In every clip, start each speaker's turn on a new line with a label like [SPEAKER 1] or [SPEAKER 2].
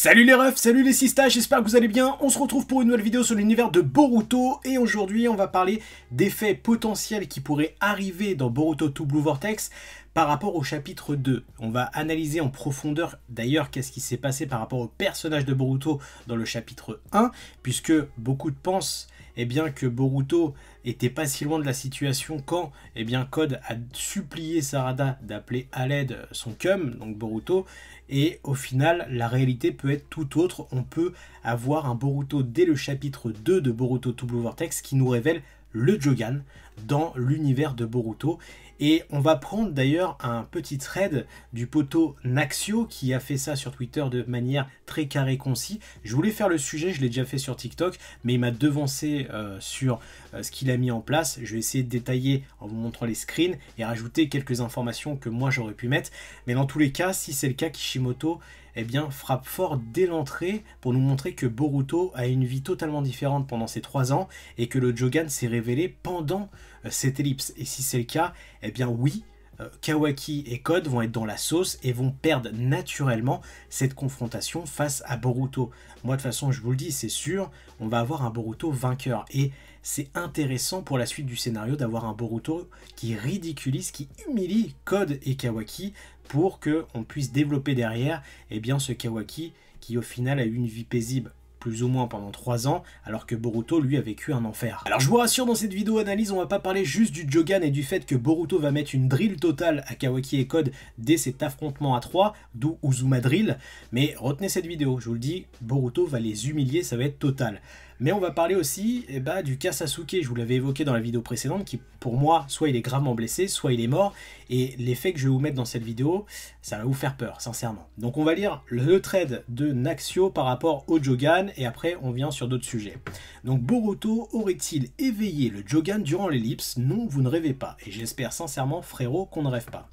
[SPEAKER 1] Salut les refs, salut les sistas, j'espère que vous allez bien. On se retrouve pour une nouvelle vidéo sur l'univers de Boruto et aujourd'hui on va parler d'effets potentiels qui pourraient arriver dans Boruto 2 Blue Vortex par rapport au chapitre 2. On va analyser en profondeur d'ailleurs qu'est-ce qui s'est passé par rapport au personnage de Boruto dans le chapitre 1, puisque beaucoup de pensent et eh bien, que Boruto était pas si loin de la situation quand eh bien, Code a supplié Sarada d'appeler à l'aide son cum, donc Boruto, et au final, la réalité peut être tout autre. On peut avoir un Boruto dès le chapitre 2 de Boruto Blue Vortex qui nous révèle le Jogan dans l'univers de Boruto et on va prendre d'ailleurs un petit thread du poteau Naxio qui a fait ça sur Twitter de manière très carré concis. Je voulais faire le sujet, je l'ai déjà fait sur TikTok, mais il m'a devancé euh, sur euh, ce qu'il a mis en place. Je vais essayer de détailler en vous montrant les screens et rajouter quelques informations que moi j'aurais pu mettre. Mais dans tous les cas, si c'est le cas, Kishimoto eh bien, frappe fort dès l'entrée pour nous montrer que Boruto a une vie totalement différente pendant ces trois ans et que le Jogan s'est révélé pendant euh, cette ellipse. Et si c'est le cas, eh bien oui, euh, Kawaki et Code vont être dans la sauce et vont perdre naturellement cette confrontation face à Boruto. Moi de toute façon, je vous le dis, c'est sûr, on va avoir un Boruto vainqueur et c'est intéressant pour la suite du scénario d'avoir un Boruto qui ridiculise, qui humilie Code et Kawaki pour qu'on puisse développer derrière eh bien ce Kawaki qui au final a eu une vie paisible plus ou moins pendant 3 ans, alors que Boruto lui a vécu un enfer. Alors je vous rassure, dans cette vidéo analyse, on va pas parler juste du Jogan et du fait que Boruto va mettre une drill totale à Kawaki et Code dès cet affrontement à 3, d'où Uzuma Drill, mais retenez cette vidéo, je vous le dis, Boruto va les humilier, ça va être total. Mais on va parler aussi eh ben, du cas je vous l'avais évoqué dans la vidéo précédente, qui pour moi, soit il est gravement blessé, soit il est mort. Et l'effet que je vais vous mettre dans cette vidéo, ça va vous faire peur, sincèrement. Donc on va lire le trade de Naxio par rapport au Jogan, et après on vient sur d'autres sujets. Donc Boruto aurait-il éveillé le Jogan durant l'ellipse Non, vous ne rêvez pas. Et j'espère sincèrement, frérot, qu'on ne rêve pas.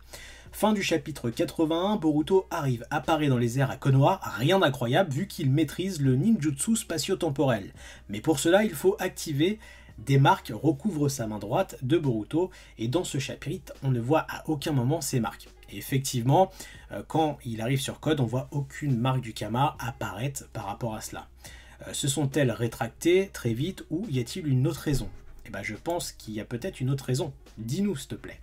[SPEAKER 1] Fin du chapitre 81, Boruto arrive, apparaît dans les airs à Konoha, rien d'incroyable vu qu'il maîtrise le ninjutsu spatio-temporel. Mais pour cela, il faut activer des marques recouvrent sa main droite de Boruto et dans ce chapitre, on ne voit à aucun moment ces marques. effectivement, euh, quand il arrive sur Code, on voit aucune marque du Kama apparaître par rapport à cela. Euh, se sont-elles rétractées très vite ou y a-t-il une autre raison Eh bien, je pense qu'il y a peut-être une autre raison. Dis-nous, s'il te plaît.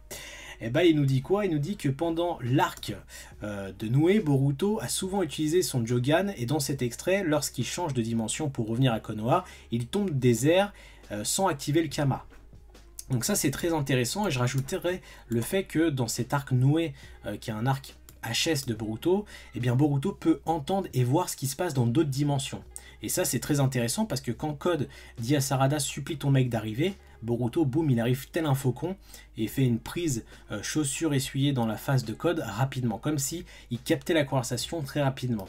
[SPEAKER 1] Et eh ben, il nous dit quoi Il nous dit que pendant l'arc euh, de Noé, Boruto a souvent utilisé son Jogan et dans cet extrait, lorsqu'il change de dimension pour revenir à Konoha, il tombe désert euh, sans activer le Kama. Donc ça c'est très intéressant et je rajouterai le fait que dans cet arc Noué, euh, qui est un arc HS de Boruto, eh bien Boruto peut entendre et voir ce qui se passe dans d'autres dimensions. Et ça c'est très intéressant parce que quand Code dit à Sarada supplie ton mec d'arriver, Boruto, boum, il arrive tel un faucon et fait une prise euh, chaussure essuyée dans la phase de code rapidement, comme si il captait la conversation très rapidement.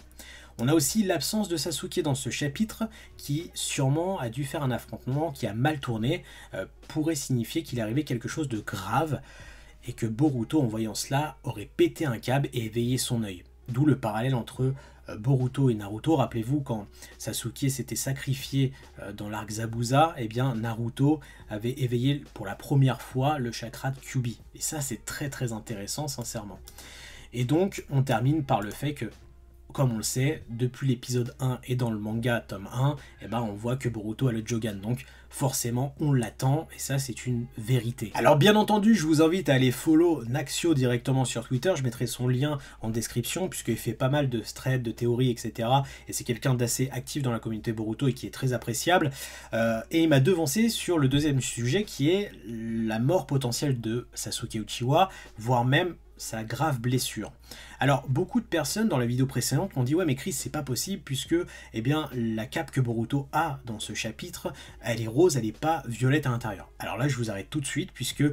[SPEAKER 1] On a aussi l'absence de Sasuke dans ce chapitre qui sûrement a dû faire un affrontement qui a mal tourné, euh, pourrait signifier qu'il arrivait quelque chose de grave et que Boruto en voyant cela aurait pété un câble et éveillé son œil. D'où le parallèle entre euh, Boruto et Naruto. Rappelez-vous quand Sasuke s'était sacrifié euh, dans l'arc Zabuza, eh bien Naruto avait éveillé pour la première fois le chakra de Kyubi. Et ça c'est très très intéressant sincèrement. Et donc on termine par le fait que comme on le sait, depuis l'épisode 1 et dans le manga tome 1, eh ben on voit que Boruto a le Jogan. Donc forcément on l'attend et ça c'est une vérité. Alors bien entendu je vous invite à aller follow Naxio directement sur Twitter, je mettrai son lien en description puisqu'il fait pas mal de threads, de théories etc. Et c'est quelqu'un d'assez actif dans la communauté Boruto et qui est très appréciable. Euh, et il m'a devancé sur le deuxième sujet qui est la mort potentielle de Sasuke Uchiwa, voire même sa grave blessure. Alors beaucoup de personnes dans la vidéo précédente m'ont dit ouais mais Chris c'est pas possible puisque eh bien la cape que Boruto a dans ce chapitre elle est rose elle n'est pas violette à l'intérieur. Alors là je vous arrête tout de suite puisque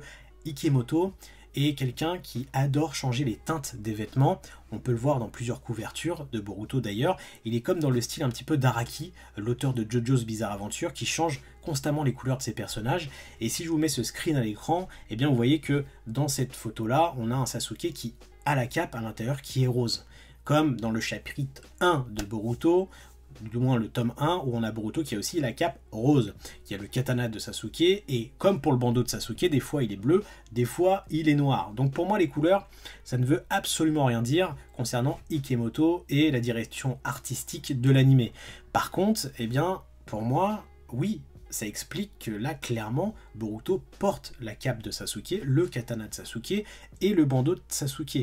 [SPEAKER 1] Ikemoto et quelqu'un qui adore changer les teintes des vêtements. On peut le voir dans plusieurs couvertures, de Boruto d'ailleurs. Il est comme dans le style un petit peu d'Araki, l'auteur de Jojo's Bizarre aventure, qui change constamment les couleurs de ses personnages. Et si je vous mets ce screen à l'écran, eh bien vous voyez que dans cette photo-là, on a un Sasuke qui a la cape à l'intérieur qui est rose comme dans le chapitre 1 de Boruto, du moins le tome 1, où on a Boruto qui a aussi la cape rose, qui a le katana de Sasuke, et comme pour le bandeau de Sasuke, des fois il est bleu, des fois il est noir. Donc pour moi les couleurs, ça ne veut absolument rien dire concernant Ikemoto et la direction artistique de l'animé. Par contre, eh bien, pour moi, oui, ça explique que là, clairement, Boruto porte la cape de Sasuke, le katana de Sasuke et le bandeau de Sasuke.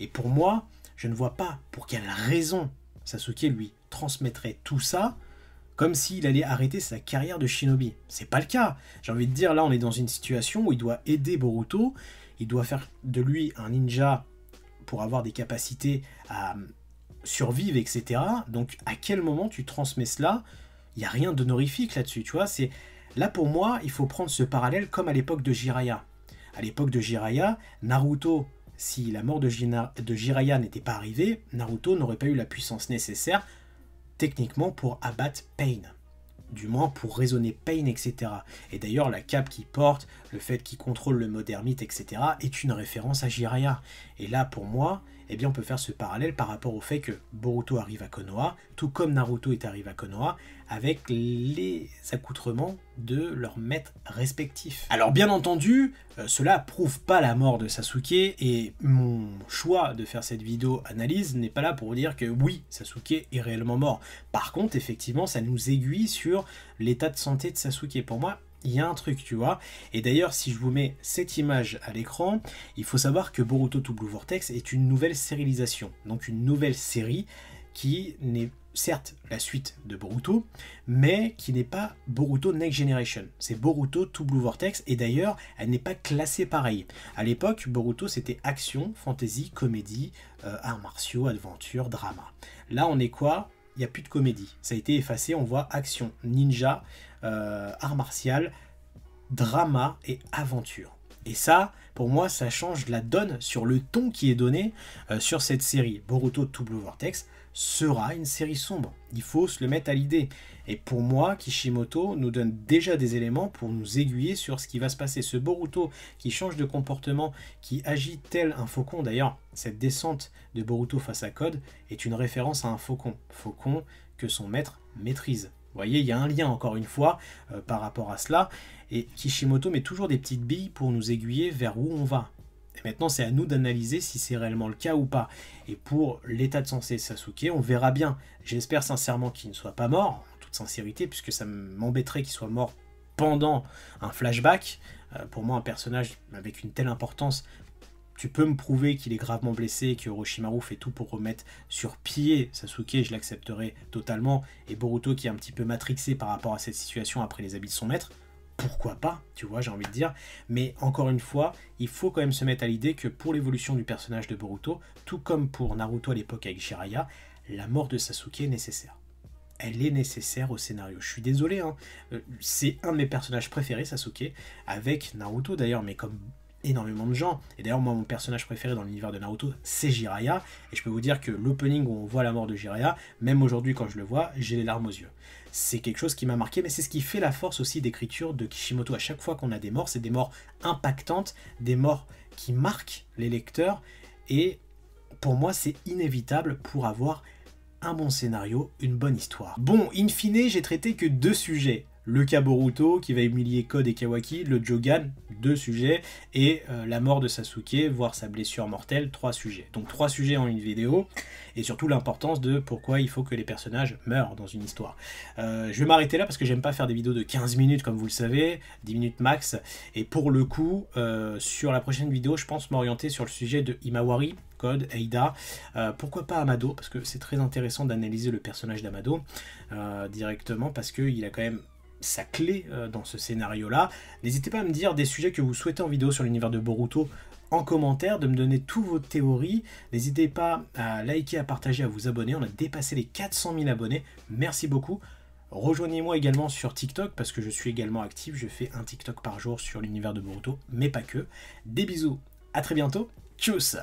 [SPEAKER 1] Et pour moi, je ne vois pas pour quelle raison Sasuke, lui, transmettrait tout ça comme s'il allait arrêter sa carrière de shinobi. C'est pas le cas. J'ai envie de dire, là, on est dans une situation où il doit aider Boruto, il doit faire de lui un ninja pour avoir des capacités à euh, survivre, etc. Donc, à quel moment tu transmets cela Il n'y a rien d'honorifique là-dessus, tu vois. C'est Là, pour moi, il faut prendre ce parallèle comme à l'époque de Jiraiya. À l'époque de Jiraiya, Naruto, si la mort de, de Jiraiya n'était pas arrivée, Naruto n'aurait pas eu la puissance nécessaire techniquement pour abattre Pain. Du moins pour raisonner Pain, etc. Et d'ailleurs, la cape qu'il porte, le fait qu'il contrôle le mode ermite, etc., est une référence à Jiraya. Et là, pour moi, eh bien, on peut faire ce parallèle par rapport au fait que Boruto arrive à Konoha, tout comme Naruto est arrivé à Konoha, avec les accoutrements de leurs maîtres respectifs. Alors bien entendu, euh, cela prouve pas la mort de Sasuke et mon choix de faire cette vidéo analyse n'est pas là pour dire que oui, Sasuke est réellement mort. Par contre, effectivement, ça nous aiguille sur l'état de santé de Sasuke. Pour moi, il y a un truc, tu vois. Et d'ailleurs, si je vous mets cette image à l'écran, il faut savoir que Boruto to Blue Vortex est une nouvelle sérialisation, donc une nouvelle série qui n'est certes la suite de Boruto, mais qui n'est pas Boruto Next Generation. C'est Boruto To Blue Vortex, et d'ailleurs, elle n'est pas classée pareil. À l'époque, Boruto c'était action, fantasy, comédie, euh, arts martiaux, aventure, drama. Là, on est quoi Il n'y a plus de comédie. Ça a été effacé, on voit action, ninja, euh, arts art martial, drama et aventure. Et ça, pour moi, ça change la donne sur le ton qui est donné euh, sur cette série. Boruto To Blue Vortex sera une série sombre. Il faut se le mettre à l'idée. Et pour moi, Kishimoto nous donne déjà des éléments pour nous aiguiller sur ce qui va se passer. Ce Boruto qui change de comportement, qui agit tel un faucon, d'ailleurs, cette descente de Boruto face à Code est une référence à un faucon. Faucon que son maître maîtrise. Vous voyez, il y a un lien encore une fois euh, par rapport à cela. Et Kishimoto met toujours des petites billes pour nous aiguiller vers où on va. Maintenant, c'est à nous d'analyser si c'est réellement le cas ou pas. Et pour l'état de santé Sasuke, on verra bien. J'espère sincèrement qu'il ne soit pas mort, en toute sincérité, puisque ça m'embêterait qu'il soit mort pendant un flashback. Euh, pour moi, un personnage avec une telle importance, tu peux me prouver qu'il est gravement blessé et que Orochimaru fait tout pour remettre sur pied Sasuke, je l'accepterai totalement. Et Boruto qui est un petit peu matrixé par rapport à cette situation après les habits de son maître pourquoi pas, tu vois, j'ai envie de dire. Mais encore une fois, il faut quand même se mettre à l'idée que pour l'évolution du personnage de Boruto, tout comme pour Naruto à l'époque avec Shiraya, la mort de Sasuke est nécessaire. Elle est nécessaire au scénario. Je suis désolé, hein. Euh, c'est un de mes personnages préférés, Sasuke, avec Naruto d'ailleurs, mais comme énormément de gens. Et d'ailleurs, moi, mon personnage préféré dans l'univers de Naruto, c'est Jiraya. Et je peux vous dire que l'opening où on voit la mort de Jiraya, même aujourd'hui quand je le vois, j'ai les larmes aux yeux. C'est quelque chose qui m'a marqué, mais c'est ce qui fait la force aussi d'écriture de Kishimoto. À chaque fois qu'on a des morts, c'est des morts impactantes, des morts qui marquent les lecteurs. Et pour moi, c'est inévitable pour avoir un bon scénario, une bonne histoire. Bon, in fine, j'ai traité que deux sujets le Kaboruto qui va humilier Code et Kawaki, le Jogan, deux sujets, et euh, la mort de Sasuke, voire sa blessure mortelle, trois sujets. Donc trois sujets en une vidéo, et surtout l'importance de pourquoi il faut que les personnages meurent dans une histoire. Euh, je vais m'arrêter là parce que j'aime pas faire des vidéos de 15 minutes comme vous le savez, 10 minutes max, et pour le coup, euh, sur la prochaine vidéo, je pense m'orienter sur le sujet de Imawari, Code, Eida. pourquoi pas Amado Parce que c'est très intéressant d'analyser le personnage d'Amado directement parce qu'il a quand même sa clé euh, dans ce scénario-là. N'hésitez pas à me dire des sujets que vous souhaitez en vidéo sur l'univers de Boruto en commentaire, de me donner toutes vos théories. N'hésitez pas à liker, à partager, à vous abonner. On a dépassé les 400 000 abonnés. Merci beaucoup. Rejoignez-moi également sur TikTok parce que je suis également actif. Je fais un TikTok par jour sur l'univers de Boruto, mais pas que. Des bisous, à très bientôt. Tchuss